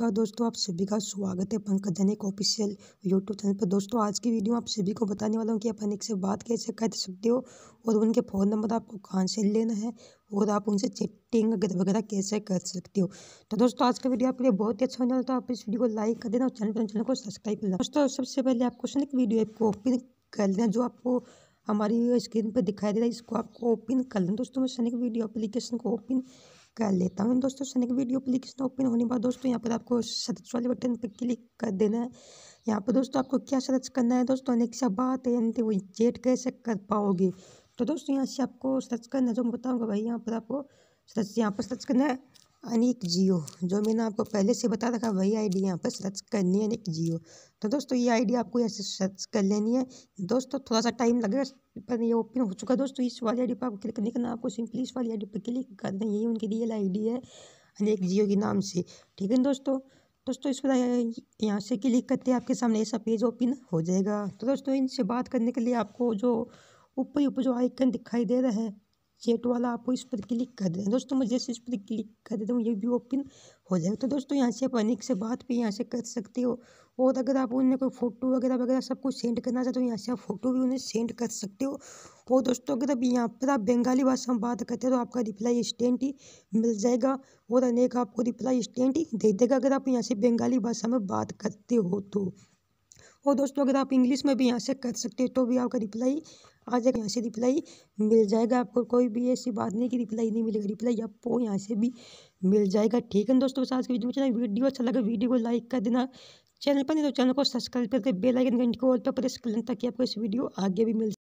नमस्कार दोस्तों आप सभी का स्वागत है पंकज जनिक ऑफिशियल यूट्यूब चैनल पर दोस्तों आज की वीडियो में आप सभी को बताने वाला हूँ कि आप अनेक से बात कैसे कर सकते हो और उनके फ़ोन नंबर आपको कहाँ से लेना है और आप उनसे चैटिंग वगैरह कैसे कर सकते हो तो दोस्तों आज का वीडियो आपके लिए बहुत ही अच्छा होने वाला तो आप इस वीडियो को लाइक कर देना और चैनल पर तो चैनल को सब्सक्राइब करना दोस्तों सबसे पहले आपको एक वीडियो ऐप को ओपन कर लेना जो आपको हमारी स्क्रीन पर दिखाई दे रहा है इसको आपको ओपन कर लेना दोस्तों मैं सनिक वीडियो एप्लीकेशन को ओपन कर लेता हूँ दोस्तों सने की वीडियो लिखना ओपन होने बाद दोस्तों यहाँ पर आपको सर्च वाले बटन पर क्लिक कर देना है यहाँ पर दोस्तों आपको क्या सर्च करना है दोस्तों अनेक सा बात है यानी वो चेट कैसे कर पाओगे तो दोस्तों यहाँ से आपको सर्च करना जो मैं बताऊँगा भाई यहाँ पर आपको सर्च यहाँ पर सर्च करना है अनिक जियो जो मैंने आपको पहले से बता रखा वही आईडी यहाँ पर सर्च करनी है अनिक जियो तो दोस्तों ये आईडी आपको ऐसे सर्च कर लेनी है दोस्तों थोड़ा सा टाइम लगेगा पर ये ओपन हो चुका है दोस्तों इस वाली आईडी पर आपको क्लिक नहीं करना आपको सिंपली इस वाली आईडी पर क्लिक कर दें यही उनकी रियल डी है अनेक जियो के नाम से ठीक है दोस्तों दोस्तों इस यहाँ से क्लिक करते हैं आपके सामने ऐसा पेज ओपन हो जाएगा तो दोस्तों इनसे बात करने के लिए आपको जो ऊपर ऊपर जो आइकन दिखाई दे रहा है चेट तो वाला आपको इस पर क्लिक कर देना दोस्तों मैं जैसे इस पर क्लिक कर देता तो हूँ ये भी ओपन हो जाएगा तो दोस्तों यहाँ से आप अनेक से बात भी यहाँ से कर सकते हो और अगर आप उन्हें कोई फ़ोटो वगैरह वगैरह सब कुछ सेंड करना चाहते हो यहाँ से आप फ़ोटो भी उन्हें सेंड कर सकते हो और दोस्तों अगर आप यहाँ पर आप बंगाली भाषा में बात करते हो तो आपका रिप्लाई इंस्टेंट ही मिल जाएगा और अनेक आपको रिप्लाई इंस्टेंट ही दे देगा अगर आप यहाँ से बंगाली भाषा में बात करते हो तो और दोस्तों अगर आप इंग्लिश में भी यहाँ से कर सकते हो तो भी आपका रिप्लाई आ जाएगा यहाँ से रिप्लाई मिल जाएगा आपको कोई भी ऐसी बात नहीं कि रिप्लाई नहीं मिलेगा रिप्लाई आपको यहाँ से भी मिल जाएगा ठीक है दोस्तों आज की वीडियो में वीडियो अच्छा लगा वीडियो को लाइक कर देना चैनल पर नहीं तो चैनल को सब्सक्राइब करके बेल आइकन घंटी को और पर प्रेस कर लेना ताकि आपको इस वीडियो आगे भी मिल